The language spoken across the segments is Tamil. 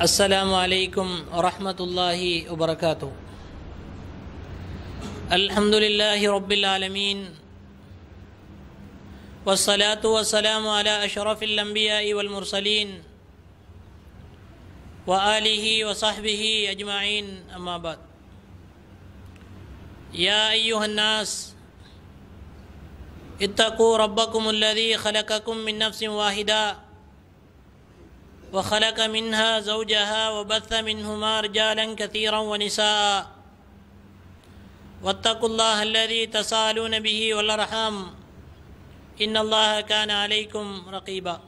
السلام عليكم ورحمة الله وبركاته الحمد لله رب العالمين والصلاة والسلام على أشرف الأنبياء والمرسلين وآله وصحبه أجمعين أما بعد يا أيها الناس اتقوا ربكم الذي خلقكم من نفس واحده وخلق منها زوجها وبث منهما رجالا كثيرا ونساء واتقوا الله الذي تسالون به والارحام ان الله كان عليكم رقيبا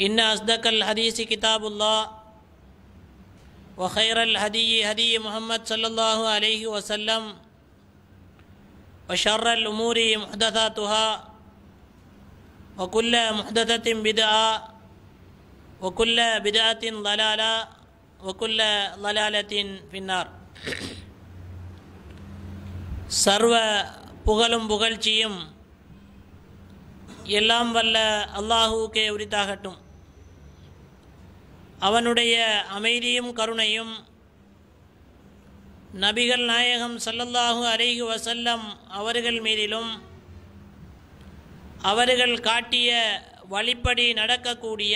ان اصدق الحديث كتاب الله وخير الهدي هدي محمد صلى الله عليه وسلم وشر الامور محدثاتها وكل محدثه بدعه وكل بدعة ضلالة وكل ضلالة في النار சர்வ புகழும் புகழ்ச்சியும் எல்லாம் வல்ல அல்லாஹூக்கே உரித்தாகட்டும் அவனுடைய அமைதியும் கருணையும் நபிகள் நாயகம் சல்லல்லாஹு அலைஹி வசல்லம் அவர்கள் மீதிலும் அவர்கள் காட்டிய வழிப்படி நடக்கக்கூடிய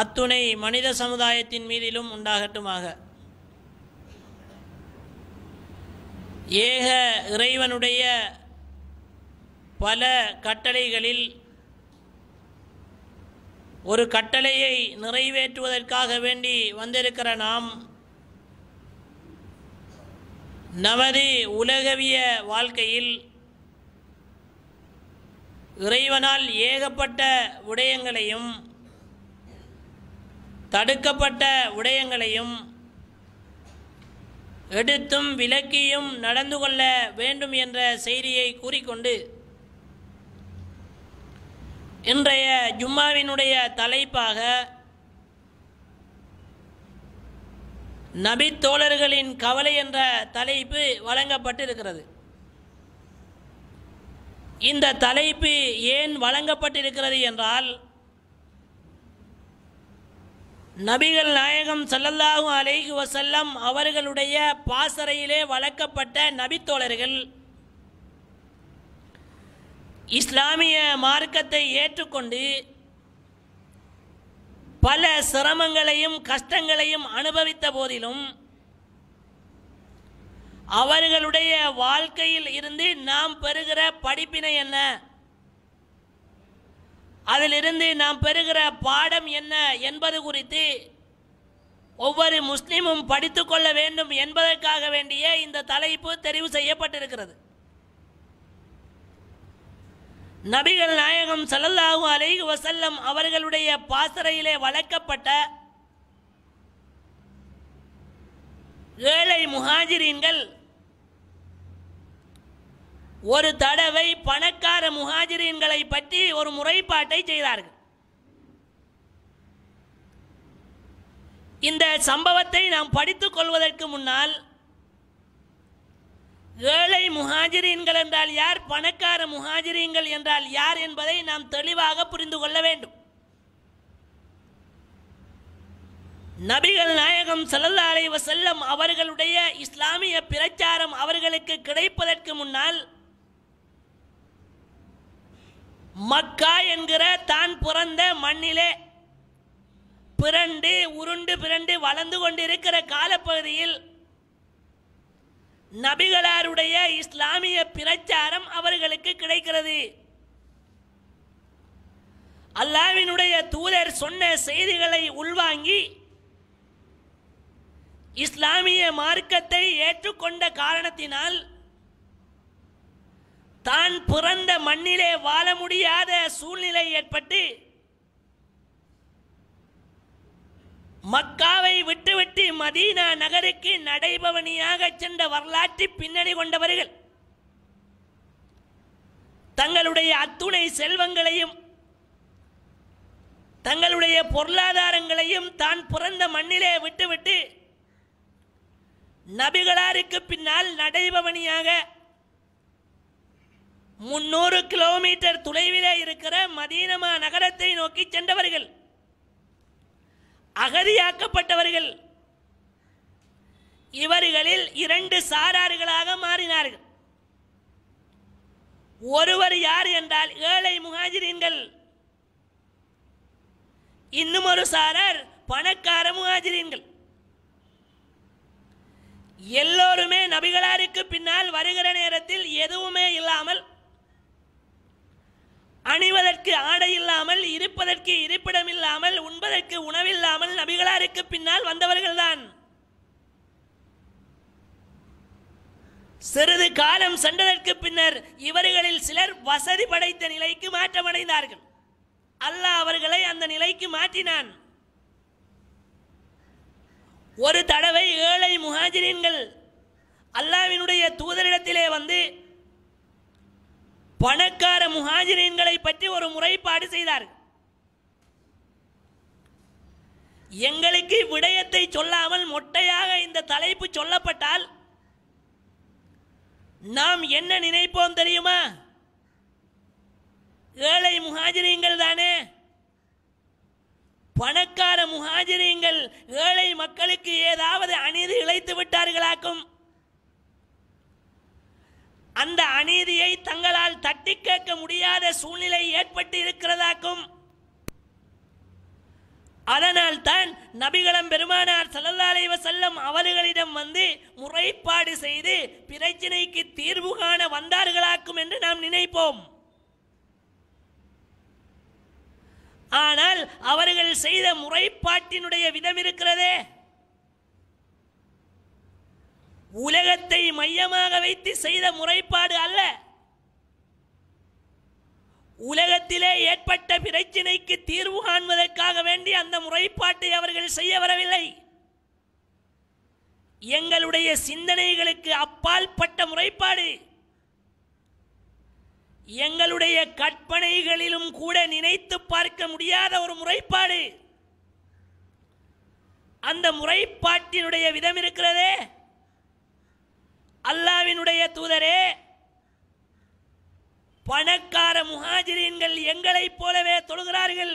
அத்துணை மனித சமுதாயத்தின் மீதிலும் உண்டாகட்டுமாக ஏக இறைவனுடைய பல கட்டளைகளில் ஒரு கட்டளையை நிறைவேற்றுவதற்காக வேண்டி வந்திருக்கிற நாம் நமது உலகவிய வாழ்க்கையில் இறைவனால் ஏகப்பட்ட விடயங்களையும் தடுக்கப்பட்ட உடையங்களையும் எடுத்தும் விலக்கியும் நடந்து கொள்ள வேண்டும் என்ற செய்தியை கூறிக்கொண்டு இன்றைய ஜும்மாவினுடைய தலைப்பாக நபித்தோழர்களின் கவலை என்ற தலைப்பு வழங்கப்பட்டிருக்கிறது இந்த தலைப்பு ஏன் வழங்கப்பட்டிருக்கிறது என்றால் நபிகள் நாயகம் சல்லல்லாஹு அலைஹி வசல்லம் அவர்களுடைய பாசறையிலே வளர்க்கப்பட்ட நபித்தோழர்கள் இஸ்லாமிய மார்க்கத்தை ஏற்றுக்கொண்டு பல சிரமங்களையும் கஷ்டங்களையும் அனுபவித்த போதிலும் அவர்களுடைய வாழ்க்கையில் இருந்து நாம் பெறுகிற படிப்பினை என்ன அதிலிருந்து நாம் பெறுகிற பாடம் என்ன என்பது குறித்து ஒவ்வொரு முஸ்லீமும் படித்து கொள்ள வேண்டும் என்பதற்காக வேண்டிய இந்த தலைப்பு தெரிவு செய்யப்பட்டிருக்கிறது நபிகள் நாயகம் சல்லல்லாஹூ அலைஹி வசல்லம் அவர்களுடைய பாசறையிலே வளர்க்கப்பட்ட ஏழை முஹாஜிரீன்கள் ஒரு தடவை பணக்கார முஹாஜிரீன்களை பற்றி ஒரு முறைப்பாட்டை செய்தார்கள் இந்த சம்பவத்தை நாம் படித்துக் கொள்வதற்கு முன்னால் ஏழை முஹாஜிரீன்கள் என்றால் யார் பணக்கார முஹாஜிரீன்கள் என்றால் யார் என்பதை நாம் தெளிவாக புரிந்து கொள்ள வேண்டும் நபிகள் நாயகம் சல்லா அலைவசல்லம் அவர்களுடைய இஸ்லாமிய பிரச்சாரம் அவர்களுக்கு கிடைப்பதற்கு முன்னால் மக்கா என்கிற தான் பிறந்த மண்ணிலே பிறண்டு உருண்டு பிறண்டு வளர்ந்து கொண்டிருக்கிற காலப்பகுதியில் நபிகளாருடைய இஸ்லாமிய பிரச்சாரம் அவர்களுக்கு கிடைக்கிறது அல்லாவினுடைய தூதர் சொன்ன செய்திகளை உள்வாங்கி இஸ்லாமிய மார்க்கத்தை ஏற்றுக்கொண்ட காரணத்தினால் தான் பிறந்த மண்ணிலே வாழ முடியாத சூழ்நிலை ஏற்பட்டு மக்காவை விட்டுவிட்டு மதீனா நகருக்கு நடைபவனியாக சென்ற வரலாற்று பின்னணி கொண்டவர்கள் தங்களுடைய அத்துணை செல்வங்களையும் தங்களுடைய பொருளாதாரங்களையும் தான் பிறந்த மண்ணிலே விட்டுவிட்டு நபிகளாருக்கு பின்னால் நடைபவனியாக முன்னூறு கிலோமீட்டர் தொலைவிலே இருக்கிற மதீனமா நகரத்தை நோக்கி சென்றவர்கள் அகதியாக்கப்பட்டவர்கள் இவர்களில் இரண்டு சாரார்களாக மாறினார்கள் ஒருவர் யார் என்றால் ஏழை முகாஜிரீன்கள் இன்னும் ஒரு சாரர் பணக்கார முகாஜிரீன்கள் எல்லோருமே நபிகளாருக்கு பின்னால் வருகிற நேரத்தில் எதுவுமே அணிவதற்கு ஆடை இல்லாமல் இருப்பதற்கு இருப்பிடம் இல்லாமல் உண்பதற்கு உணவில்லாமல் நபிகளாருக்கு பின்னால் வந்தவர்கள்தான் சிறிது காலம் சென்றதற்கு பின்னர் இவர்களில் சிலர் வசதி படைத்த நிலைக்கு மாற்றமடைந்தார்கள் அல்லாஹ் அவர்களை அந்த நிலைக்கு மாற்றினான் ஒரு தடவை ஏழை முஹாஜிரீன்கள் அல்லாவினுடைய தூதரிடத்திலே வந்து பணக்கார முஹாஜிரீன்களை பற்றி ஒரு முறைப்பாடு செய்தார்கள் எங்களுக்கு விடயத்தை சொல்லாமல் மொட்டையாக இந்த தலைப்பு சொல்லப்பட்டால் நாம் என்ன நினைப்போம் தெரியுமா ஏழை முஹாஜிரீங்கள் தானே பணக்கார முஹாஜிரீங்கள் ஏழை மக்களுக்கு ஏதாவது அநீதி இழைத்து விட்டார்களாக்கும் அந்த அநீதியை தங்களால் தட்டி கேட்க முடியாத சூழ்நிலை ஏற்பட்டு இருக்கிறதாக்கும் அதனால் தான் நபிகளம் பெருமானார் சல்லல்லாலை செல்லம் அவர்களிடம் வந்து முறைப்பாடு செய்து பிரச்சினைக்கு தீர்வு காண வந்தார்களாக்கும் என்று நாம் நினைப்போம் ஆனால் அவர்கள் செய்த முறைப்பாட்டினுடைய விதம் இருக்கிறதே உலகத்தை மையமாக வைத்து செய்த முறைப்பாடு அல்ல உலகத்திலே ஏற்பட்ட பிரச்சினைக்கு தீர்வு காண்பதற்காக வேண்டி அந்த முறைப்பாட்டை அவர்கள் செய்ய வரவில்லை எங்களுடைய சிந்தனைகளுக்கு அப்பால் பட்ட முறைப்பாடு எங்களுடைய கற்பனைகளிலும் கூட நினைத்து பார்க்க முடியாத ஒரு முறைப்பாடு அந்த முறைப்பாட்டினுடைய விதம் இருக்கிறதே அல்லாவினுடைய தூதரே பணக்கார முஹாஜிரீன்கள் எங்களைப் போலவே தொழுகிறார்கள்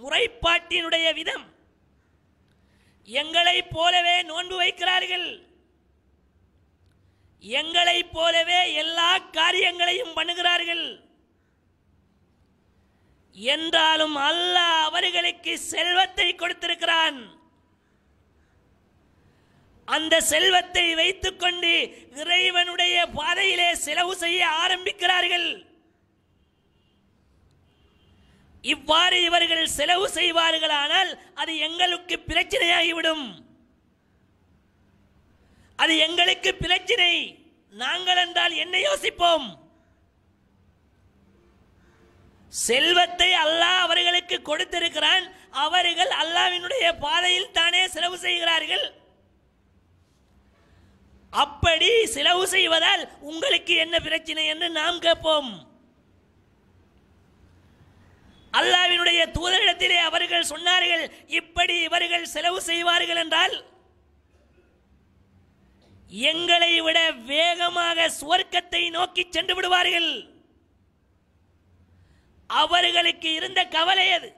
முறைப்பாட்டினுடைய விதம் எங்களைப் போலவே நோன்பு வைக்கிறார்கள் எங்களைப் போலவே எல்லா காரியங்களையும் பண்ணுகிறார்கள் என்றாலும் அல்லாஹ் அவர்களுக்கு செல்வத்தை கொடுத்திருக்கிறான் அந்த செல்வத்தை வைத்துக்கொண்டு இறைவனுடைய பாதையிலே செலவு செய்ய ஆரம்பிக்கிறார்கள் இவ்வாறு இவர்கள் செலவு செய்வார்களானால் அது எங்களுக்கு பிரச்சனையாகிவிடும் அது எங்களுக்கு பிரச்சனை நாங்கள் என்றால் என்ன யோசிப்போம் செல்வத்தை அல்லாஹ் அவர்களுக்கு கொடுத்திருக்கிறான் அவர்கள் அல்லாவினுடைய பாதையில் தானே செலவு செய்கிறார்கள் அப்படி செலவு செய்வதால் உங்களுக்கு என்ன பிரச்சனை என்று நாம் கேட்போம் அல்லாவினுடைய தூதரிடத்திலே அவர்கள் சொன்னார்கள் இப்படி இவர்கள் செலவு செய்வார்கள் என்றால் எங்களை விட வேகமாக சுவர்க்கத்தை நோக்கி சென்று விடுவார்கள் அவர்களுக்கு இருந்த கவலை அது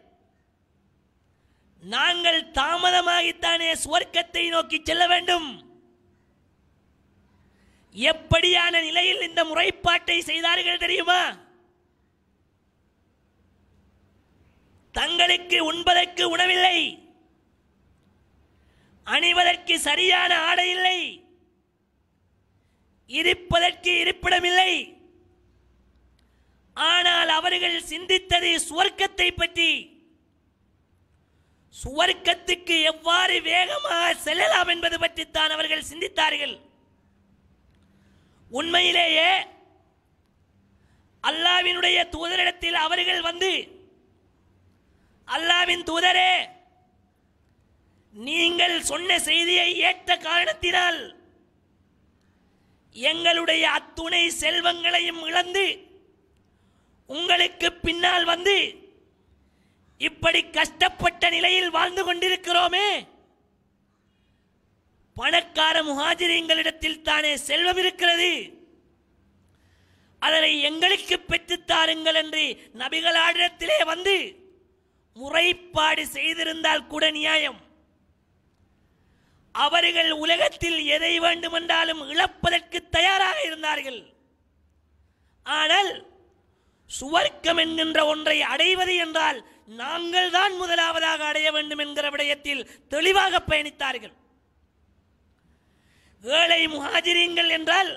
நாங்கள் தாமதமாகித்தானே சுவர்க்கத்தை நோக்கி செல்ல வேண்டும் எப்படியான நிலையில் இந்த முறைப்பாட்டை செய்தார்கள் தெரியுமா தங்களுக்கு உண்பதற்கு உணவில்லை அணிவதற்கு சரியான ஆடை இல்லை இருப்பதற்கு இருப்பிடமில்லை ஆனால் அவர்கள் சிந்தித்தது சுவர்க்கத்தை பற்றி சுவர்க்கத்துக்கு எவ்வாறு வேகமாக செல்லலாம் என்பது பற்றித்தான் அவர்கள் சிந்தித்தார்கள் உண்மையிலேயே அல்லாவினுடைய தூதரிடத்தில் அவர்கள் வந்து அல்லாவின் தூதரே நீங்கள் சொன்ன செய்தியை ஏற்ற காரணத்தினால் எங்களுடைய அத்துணை செல்வங்களையும் இழந்து உங்களுக்கு பின்னால் வந்து இப்படி கஷ்டப்பட்ட நிலையில் வாழ்ந்து கொண்டிருக்கிறோமே பணக்கார முகாஜிரியங்களிடத்தில் தானே செல்வம் இருக்கிறது அதனை எங்களுக்கு பெற்றுத்தாருங்கள் என்று நபிகளாடிடத்திலே வந்து முறைப்பாடு செய்திருந்தால் கூட நியாயம் அவர்கள் உலகத்தில் எதை வேண்டுமென்றாலும் இழப்பதற்கு தயாராக இருந்தார்கள் ஆனால் சுவர்க்கம் என்கின்ற ஒன்றை அடைவது என்றால் நாங்கள் தான் முதலாவதாக அடைய வேண்டும் என்கிற விடயத்தில் தெளிவாக பயணித்தார்கள் ஏழை முகாஜிரியங்கள் என்றால்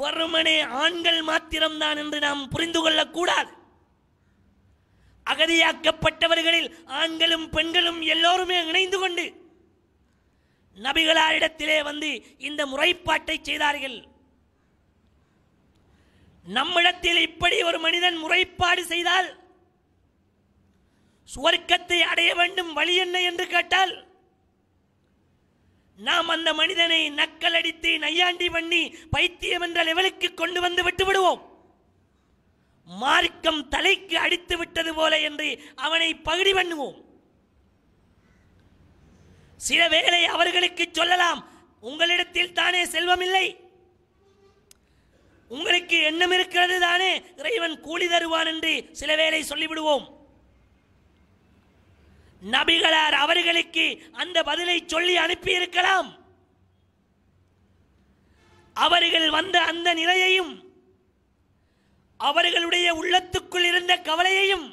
வறுமனே ஆண்கள் மாத்திரம்தான் என்று நாம் புரிந்து கொள்ளக்கூடாது அகதியாக்கப்பட்டவர்களில் ஆண்களும் பெண்களும் எல்லோருமே இணைந்து கொண்டு நபிகளாரிடத்திலே வந்து இந்த முறைப்பாட்டை செய்தார்கள் நம்மிடத்தில் இப்படி ஒரு மனிதன் முறைப்பாடு செய்தால் சுவர்க்கத்தை அடைய வேண்டும் வழி என்ன என்று கேட்டால் நாம் அந்த மனிதனை நக்கல் அடித்து நையாண்டி பண்ணி பைத்தியம் என்ற லெவலுக்கு கொண்டு வந்து விட்டு விடுவோம் மார்க்கம் தலைக்கு அடித்து விட்டது போல என்று அவனை பகுடி பண்ணுவோம் சில வேளை அவர்களுக்கு சொல்லலாம் உங்களிடத்தில் தானே செல்வம் இல்லை உங்களுக்கு எண்ணம் இருக்கிறது தானே இறைவன் கூலி தருவான் என்று சில வேளை சொல்லிவிடுவோம் நபிகளார் அவர்களுக்கு அந்த பதிலை சொல்லி அனுப்பி இருக்கலாம் அவர்கள் வந்த அந்த நிலையையும் அவர்களுடைய உள்ளத்துக்குள் இருந்த கவலையையும்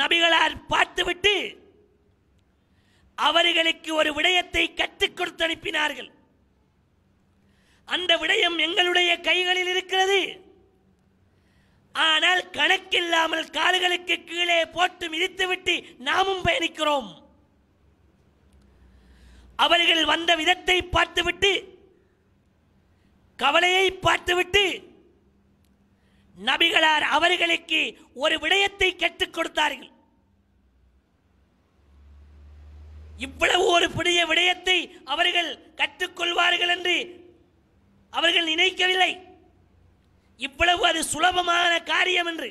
நபிகளார் பார்த்துவிட்டு அவர்களுக்கு ஒரு விடயத்தை கற்றுக் கொடுத்து அனுப்பினார்கள் அந்த விடயம் எங்களுடைய கைகளில் இருக்கிறது ஆனால் கணக்கில்லாமல் கால்களுக்கு கீழே போட்டு மிதித்துவிட்டு நாமும் பயணிக்கிறோம் அவர்கள் வந்த விதத்தை பார்த்துவிட்டு கவலையை பார்த்துவிட்டு நபிகளார் அவர்களுக்கு ஒரு விடயத்தை கற்றுக் கொடுத்தார்கள் இவ்வளவு ஒரு புதிய விடயத்தை அவர்கள் கற்றுக்கொள்வார்கள் என்று அவர்கள் நினைக்கவில்லை இவ்வளவு அது சுலபமான காரியம் என்று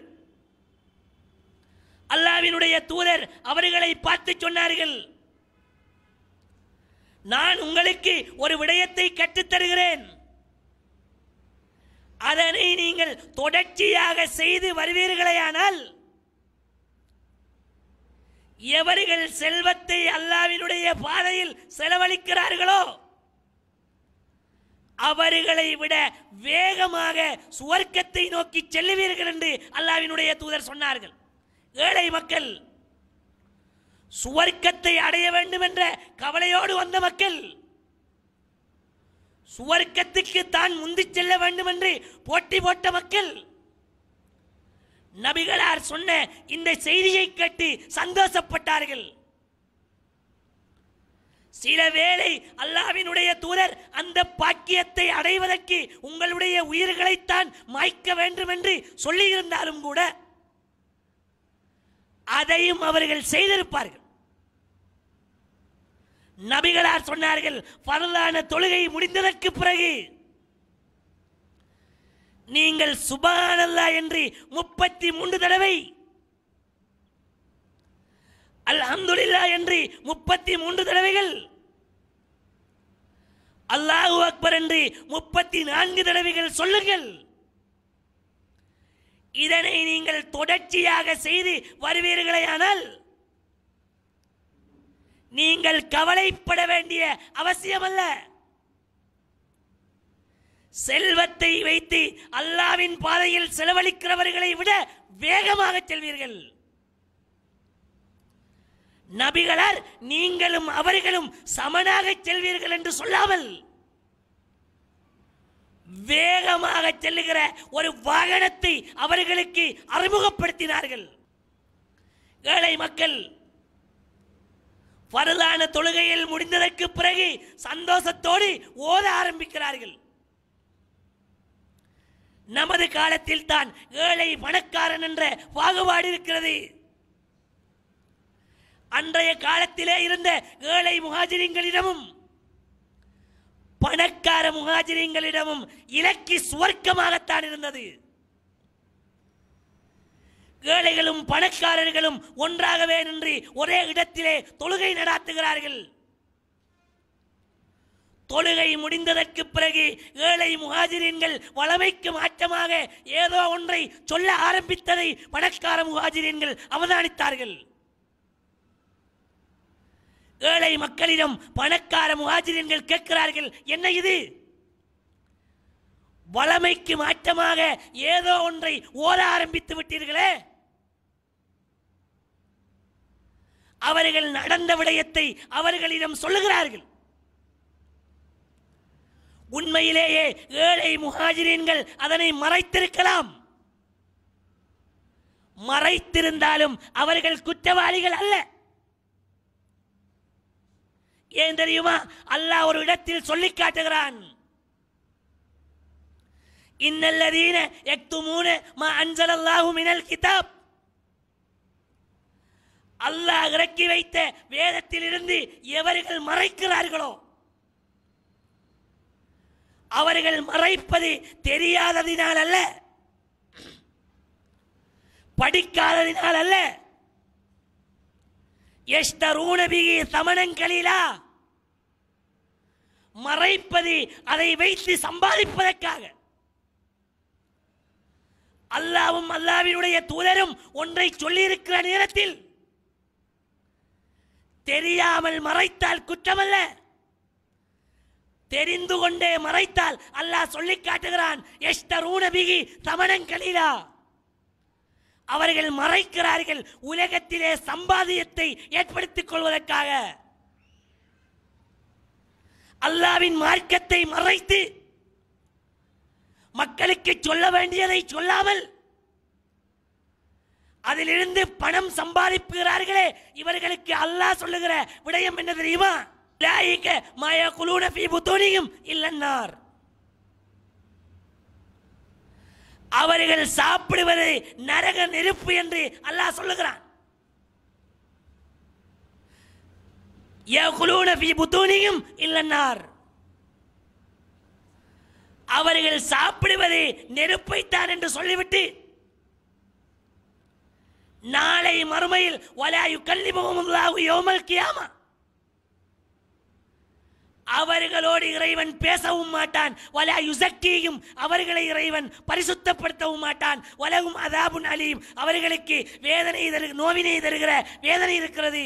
அல்லாவினுடைய தூதர் அவர்களை பார்த்து சொன்னார்கள் நான் உங்களுக்கு ஒரு விடயத்தை கற்றுத்தருகிறேன் அதனை நீங்கள் தொடர்ச்சியாக செய்து வருவீர்களேயானால் எவர்கள் செல்வத்தை அல்லாவினுடைய பாதையில் செலவழிக்கிறார்களோ அவர்களை விட வேகமாக சுவர்க்கத்தை நோக்கி செல்லுவீர்கள் என்று அல்லாவினுடைய தூதர் சொன்னார்கள் ஏழை மக்கள் சுவர்க்கத்தை அடைய வேண்டும் என்ற கவலையோடு வந்த மக்கள் சுவர்க்கத்துக்கு தான் முந்தி செல்ல வேண்டும் என்று போட்டி போட்ட மக்கள் நபிகளார் சொன்ன இந்த செய்தியை கேட்டு சந்தோஷப்பட்டார்கள் சில வேளை அல்லாவினுடைய தூதர் அந்த பாக்கியத்தை அடைவதற்கு உங்களுடைய உயிர்களைத்தான் மாய்க்க வேண்டும் என்று சொல்லியிருந்தாலும் கூட அதையும் அவர்கள் செய்திருப்பார்கள் நபிகளார் சொன்னார்கள் பரலான தொழுகை முடிந்ததற்கு பிறகு நீங்கள் சுபானல்லா என்று முப்பத்தி மூன்று தடவை அல்ஹம்துலில்லா என்று முப்பத்தி மூன்று தடவைகள் அல்லாஹு அக்பர் என்று முப்பத்தி நான்கு தடவைகள் சொல்லுங்கள் இதனை நீங்கள் தொடர்ச்சியாக செய்து வருவீர்களே ஆனால் நீங்கள் கவலைப்பட வேண்டிய அவசியம் அல்ல செல்வத்தை வைத்து அல்லாவின் பாதையில் செலவழிக்கிறவர்களை விட வேகமாக செல்வீர்கள் நபிகளார் நீங்களும் அவர்களும் சமனாக செல்வீர்கள் என்று சொல்லாமல் வேகமாக செல்லுகிற ஒரு வாகனத்தை அவர்களுக்கு அறிமுகப்படுத்தினார்கள் ஏழை மக்கள் வருதான தொழுகையில் முடிந்ததற்கு பிறகு சந்தோஷத்தோடு ஓத ஆரம்பிக்கிறார்கள் நமது காலத்தில் தான் ஏழை பணக்காரன் என்ற பாகுபாடு இருக்கிறது அன்றைய காலத்திலே இருந்த ஏழை முகாஜிரிங்களிடமும் பணக்கார முகாஜிரிங்களிடமும் இலக்கி சுவர்க்கமாகத்தான் இருந்தது ஏழைகளும் பணக்காரர்களும் ஒன்றாகவே நின்று ஒரே இடத்திலே தொழுகை நடாத்துகிறார்கள் தொழுகை முடிந்ததற்கு பிறகு ஏழை முகாஜிரீன்கள் வளமைக்கு மாற்றமாக ஏதோ ஒன்றை சொல்ல ஆரம்பித்ததை பணக்கார முகாஜிரீன்கள் அவதானித்தார்கள் ஏழை மக்களிடம் பணக்கார முகாஜிரியன்கள் கேட்கிறார்கள் என்ன இது வளமைக்கு மாற்றமாக ஏதோ ஒன்றை ஓர ஆரம்பித்து விட்டீர்களே அவர்கள் நடந்த விடயத்தை அவர்களிடம் சொல்லுகிறார்கள் உண்மையிலேயே ஏழை முகாஜிரீன்கள் அதனை மறைத்திருக்கலாம் மறைத்திருந்தாலும் அவர்கள் குற்றவாளிகள் அல்ல ஏன் தெரியுமா அல்லாஹ் ஒரு இடத்தில் சொல்லி காட்டுகிறான் கிதாப் அல்லாஹ் இறக்கி வைத்த இருந்து எவர்கள் மறைக்கிறார்களோ அவர்கள் மறைப்பது தெரியாததினால் அல்ல படிக்காததினால் அல்ல எஸ்டரூணபிகி சமணங்களிலா மறைப்பது அதை வைத்து சம்பாதிப்பதற்காக அல்லாவும் அல்லாவினுடைய தூதரும் ஒன்றை சொல்லியிருக்கிற நேரத்தில் தெரியாமல் மறைத்தால் குற்றமல்ல தெரிந்து கொண்டே மறைத்தால் அல்லாஹ் சொல்லி காட்டுகிறான் எஸ்தரூன அவர்கள் மறைக்கிறார்கள் உலகத்திலே சம்பாதியத்தை ஏற்படுத்திக் கொள்வதற்காக அல்லாவின் மார்க்கத்தை மறைத்து மக்களுக்கு சொல்ல வேண்டியதை சொல்லாமல் அதிலிருந்து பணம் சம்பாதிப்புகிறார்களே இவர்களுக்கு அல்லாஹ் சொல்லுகிற விடயம் என்ன தெரியுமா இல்லன்னார் அவர்கள் சாப்பிடுவது நரக நெருப்பு என்று அல்லாஹ் சொல்லுகிறான் இல்லன்னார் அவர்கள் சாப்பிடுவது நெருப்பைத்தான் என்று சொல்லிவிட்டு நாளை மறுமையில் வலாயு கல்வி யோமல் கியாமா அவர்களோடு இறைவன் பேசவும் மாட்டான் வலா யுசக்கியும் அவர்களை இறைவன் பரிசுத்தப்படுத்தவும் மாட்டான் வலகும் அதாபுன் அலியும் அவர்களுக்கு வேதனை தரு நோவினை தருகிற வேதனை இருக்கிறது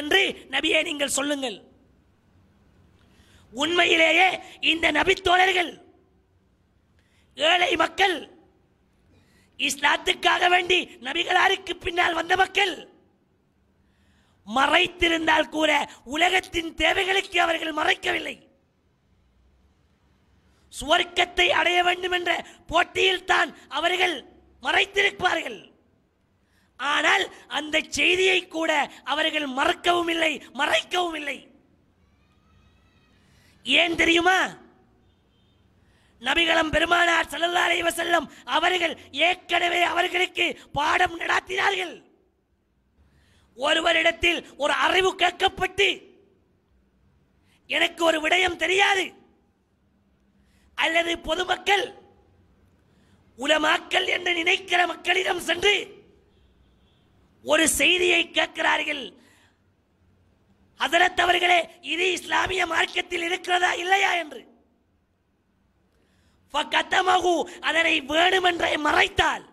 என்று நபியை நீங்கள் சொல்லுங்கள் உண்மையிலேயே இந்த நபித்தோழர்கள் ஏழை மக்கள் இஸ்லாத்துக்காக வேண்டி நபிகளாருக்கு பின்னால் வந்த மக்கள் மறைத்திருந்தால் கூட உலகத்தின் தேவைகளுக்கு அவர்கள் மறைக்கவில்லை சுவர்க்கத்தை அடைய வேண்டும் என்ற போட்டியில் தான் அவர்கள் மறைத்திருப்பார்கள் ஆனால் அந்த செய்தியை கூட அவர்கள் மறக்கவும் இல்லை மறைக்கவும் இல்லை ஏன் தெரியுமா நபிகளம் பெருமானார் செல்லல்லாரை வசல்லம் அவர்கள் ஏற்கனவே அவர்களுக்கு பாடம் நடாத்தினார்கள் ஒருவரிடத்தில் ஒரு அறிவு கேட்கப்பட்டு எனக்கு ஒரு விடயம் தெரியாது அல்லது பொதுமக்கள் உலமாக்கல் என்று நினைக்கிற மக்களிடம் சென்று ஒரு செய்தியை கேட்கிறார்கள் அதரத்தவர்களே இது இஸ்லாமிய மார்க்கத்தில் இருக்கிறதா இல்லையா என்று அதனை வேணுமென்றே மறைத்தால்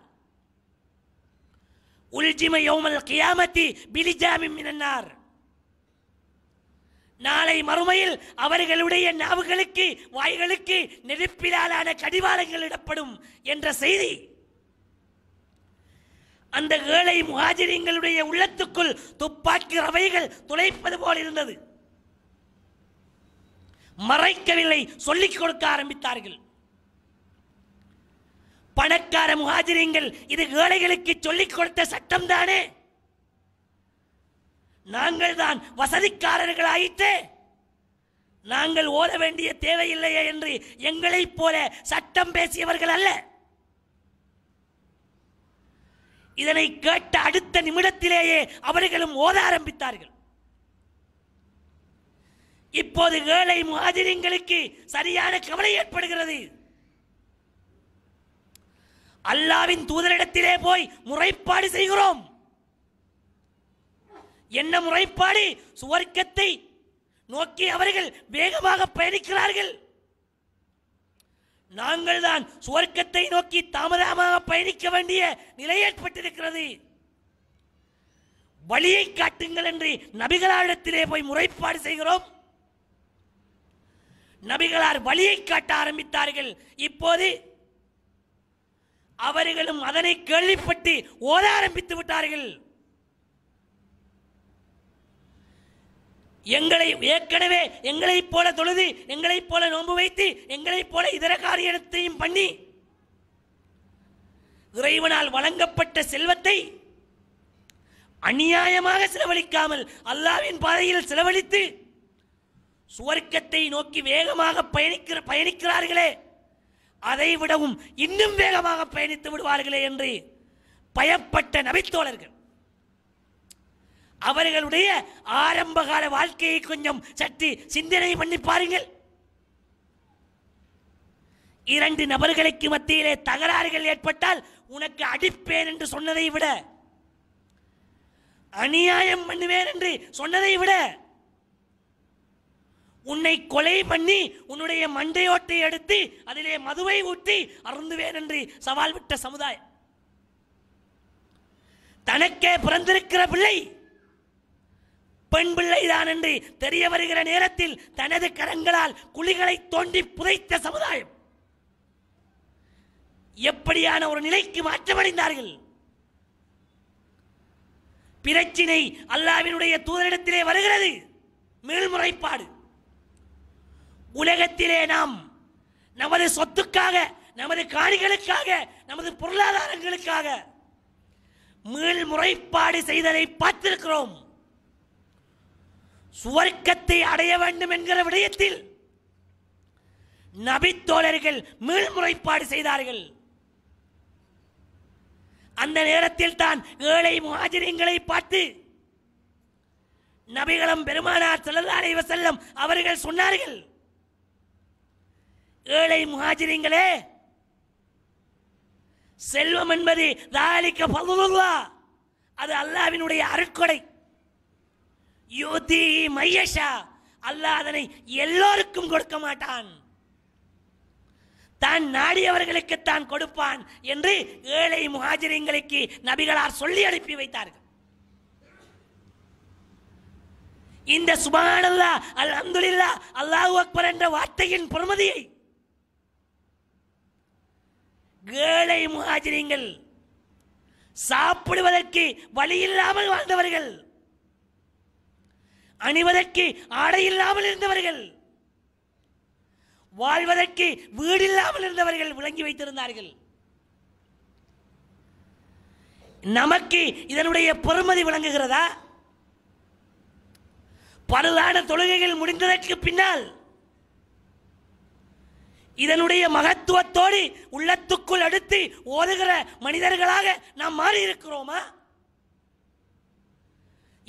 நாளை மறுமையில் அவர்களுடைய நாவுகளுக்கு வாய்களுக்கு நெருப்பிலான கடிவாளங்கள் இடப்படும் என்ற செய்தி அந்த ஏழை முகாஜிரியங்களுடைய உள்ளத்துக்குள் துப்பாக்கி ரவைகள் துளைப்பது போல் இருந்தது மறைக்கவில்லை சொல்லிக் கொடுக்க ஆரம்பித்தார்கள் பணக்கார முகாஜிரிங்கள் இது ஏழைகளுக்கு சொல்லிக் கொடுத்த சட்டம் தானே நாங்கள் தான் வசதிக்காரர்கள் ஆயிற்று நாங்கள் ஓத வேண்டிய தேவையில்லையே என்று எங்களைப் போல சட்டம் பேசியவர்கள் அல்ல இதனை கேட்ட அடுத்த நிமிடத்திலேயே அவர்களும் ஓத ஆரம்பித்தார்கள் இப்போது ஏழை முகாஜிரிங்களுக்கு சரியான கவலை ஏற்படுகிறது அல்லாவின் தூதரிடத்திலே போய் முறைப்பாடு செய்கிறோம் என்ன முறைப்பாடு சுவர்க்கத்தை நோக்கி அவர்கள் வேகமாக பயணிக்கிறார்கள் நாங்கள் தான் சுவர்க்கத்தை நோக்கி தாமதமாக பயணிக்க வேண்டிய நிலை ஏற்பட்டிருக்கிறது வழியை காட்டுங்கள் என்று நபிகளாரிடத்திலே போய் முறைப்பாடு செய்கிறோம் நபிகளார் வழியை காட்ட ஆரம்பித்தார்கள் இப்போது அவர்களும் அதனை கேள்விப்பட்டு ஓத ஆரம்பித்து விட்டார்கள் எங்களை ஏற்கனவே எங்களைப் போல தொழுது எங்களைப் போல நோன்பு வைத்து எங்களைப் போல இதர காரியத்தையும் பண்ணி இறைவனால் வழங்கப்பட்ட செல்வத்தை அநியாயமாக செலவழிக்காமல் அல்லாவின் பாதையில் செலவழித்து சுவர்க்கத்தை நோக்கி வேகமாக பயணிக்கிற பயணிக்கிறார்களே அதை விடவும் இன்னும் வேகமாக பயணித்து விடுவார்களே என்று பயப்பட்ட நபித்தோழர்கள் அவர்களுடைய ஆரம்பகால வாழ்க்கையை கொஞ்சம் சற்று சிந்தனை பண்ணி பாருங்கள் இரண்டு நபர்களுக்கு மத்தியிலே தகராறுகள் ஏற்பட்டால் உனக்கு அடிப்பேன் என்று சொன்னதை விட அநியாயம் பண்ணுவேன் என்று சொன்னதை விட உன்னை கொலை பண்ணி உன்னுடைய மண்டையோட்டை எடுத்து அதிலே மதுவை ஊற்றி அருந்துவேன் என்று சவால் விட்ட சமுதாயம் தனக்கே பிறந்திருக்கிற பிள்ளை பெண் பிள்ளைதான் என்று தெரிய வருகிற நேரத்தில் தனது கரங்களால் குழிகளை தோண்டி புதைத்த சமுதாயம் எப்படியான ஒரு நிலைக்கு மாற்றமடைந்தார்கள் பிரச்சினை அல்லாவினுடைய தூதரிடத்திலே வருகிறது மேல்முறைப்பாடு உலகத்திலே நாம் நமது சொத்துக்காக நமது காணிகளுக்காக நமது பொருளாதாரங்களுக்காக மேல்முறைப்பாடு செய்ததை பார்த்திருக்கிறோம் சுவர்க்கத்தை அடைய வேண்டும் என்கிற விடயத்தில் நபித்தோழர்கள் மேல்முறைப்பாடு செய்தார்கள் அந்த நேரத்தில் தான் ஏழை முஹாஜிரிங்களை பார்த்து நபிகளும் பெருமானார் செல்லதாரை செல்லும் அவர்கள் சொன்னார்கள் ஏழை முஹாஜிரிங்களே செல்வம் என்பது தாலிக்க பதுலுல்லா அது அல்லாவினுடைய அருட்கொடை யூதி மையஷா அல்லாஹ் அதனை எல்லோருக்கும் கொடுக்க மாட்டான் தான் நாடியவர்களுக்கு தான் கொடுப்பான் என்று ஏழை முஹாஜிரிங்களுக்கு நபிகளார் சொல்லி அனுப்பி வைத்தார்கள் இந்த சுபானல்லா அல் அந்துலில்லா அல்லாஹு அக்பர் என்ற வார்த்தையின் பொறுமதியை ஏழை முஹாஜிரிங்கள் சாப்பிடுவதற்கு வழி இல்லாமல் வாழ்ந்தவர்கள் அணிவதற்கு ஆடை இல்லாமல் இருந்தவர்கள் வாழ்வதற்கு வீடு இல்லாமல் இருந்தவர்கள் விளங்கி வைத்திருந்தார்கள் நமக்கு இதனுடைய பெருமதி விளங்குகிறதா பழுதான தொழுகைகள் முடிந்ததற்கு பின்னால் இதனுடைய மகத்துவத்தோடு உள்ளத்துக்குள் அடுத்து ஓதுகிற மனிதர்களாக நாம் மாறி இருக்கிறோமா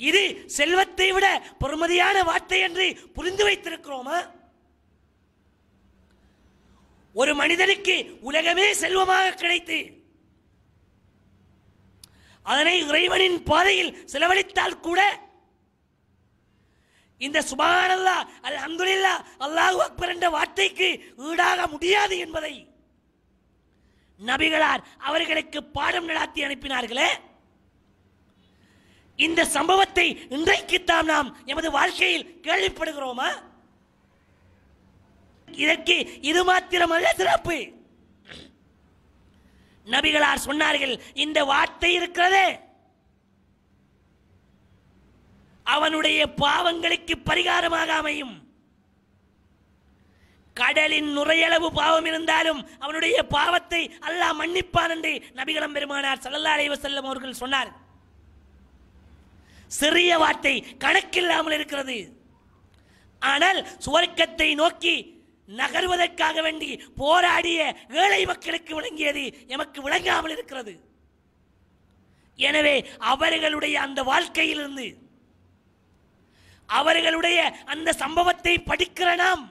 இது செல்வத்தை விட பொறுமதியான வார்த்தை என்று புரிந்து வைத்திருக்கிறோமா ஒரு மனிதனுக்கு உலகமே செல்வமாக கிடைத்து அதனை இறைவனின் பாதையில் செலவழித்தால் கூட இந்த சுபானல்லா அல்ஹம்துலில்லா அல்லாஹு அக்பர் என்ற வார்த்தைக்கு ஈடாக முடியாது என்பதை நபிகளார் அவர்களுக்கு பாடம் நடாத்தி அனுப்பினார்களே இந்த சம்பவத்தை இன்றைக்குத்தான் நாம் எமது வாழ்க்கையில் கேள்விப்படுகிறோமா இதற்கு இது மாத்திரமல்ல சிறப்பு நபிகளார் சொன்னார்கள் இந்த வார்த்தை இருக்கிறதே அவனுடைய பாவங்களுக்கு பரிகாரமாக அமையும் கடலின் நுரையளவு பாவம் இருந்தாலும் அவனுடைய பாவத்தை அல்லாஹ் மன்னிப்பான் என்று நபிகளம் பெருமானார் சல்லல்லா அலைவசல்லம் அவர்கள் சொன்னார் சிறிய வார்த்தை கணக்கில்லாமல் இருக்கிறது ஆனால் சுவர்க்கத்தை நோக்கி நகர்வதற்காக வேண்டி போராடிய ஏழை மக்களுக்கு விளங்கியது எமக்கு விளங்காமல் இருக்கிறது எனவே அவர்களுடைய அந்த வாழ்க்கையிலிருந்து அவர்களுடைய அந்த சம்பவத்தை படிக்கிற நாம்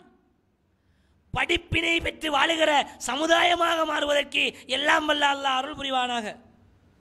படிப்பினை பெற்று வாழுகிற சமுதாயமாக மாறுவதற்கு எல்லாம் வல்ல அல்ல அருள் புரிவானாக